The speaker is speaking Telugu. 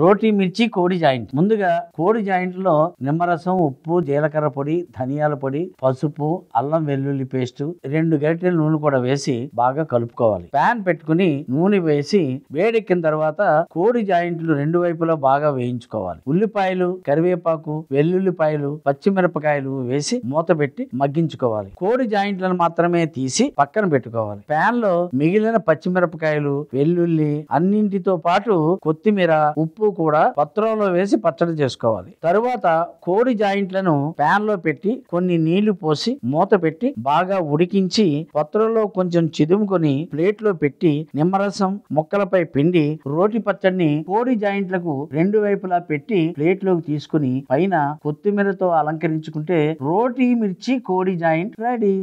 రోటీ మిర్చి కోడి జాయింట్ ముందుగా కోడి జాయింట్ లో నిమ్మరసం ఉప్పు జీలకర్ర పొడి ధనియాల పొడి పసుపు అల్లం వెల్లుల్లి పేస్ట్ రెండు గరిటెల నూనె కూడా వేసి బాగా కలుపుకోవాలి ప్యాన్ పెట్టుకుని నూనె వేసి వేడెక్కిన తర్వాత కోడి జాయింట్లు రెండు వైపులా బాగా వేయించుకోవాలి ఉల్లిపాయలు కరివేపాకు వెల్లుల్లిపాయలు పచ్చిమిరపకాయలు వేసి మూత పెట్టి మగ్గించుకోవాలి కోడి జాయింట్లను మాత్రమే తీసి పక్కన పెట్టుకోవాలి ప్యాన్ లో మిగిలిన పచ్చిమిరపకాయలు వెల్లుల్లి అన్నింటితో పాటు కొత్తిమీర ఉప్పు వరకు కూడా పత్రంలో వేసి పచ్చడి చేసుకోవాలి తరువాత కోడి జాయింట్లను ప్యాన్ లో పెట్టి కొన్ని నీళ్లు పోసి మూత పెట్టి బాగా ఉడికించి పత్రంలో కొంచెం చిదుముకొని ప్లేట్ లో పెట్టి నిమ్మరసం ముక్కలపై పిండి రోటి పచ్చడిని కోడి జాయింట్లకు రెండు వైపులా పెట్టి ప్లేట్ లోకి తీసుకుని పైన కొత్తిమీరతో అలంకరించుకుంటే రోటి మిర్చి కోడి జాయింట్ రెడీ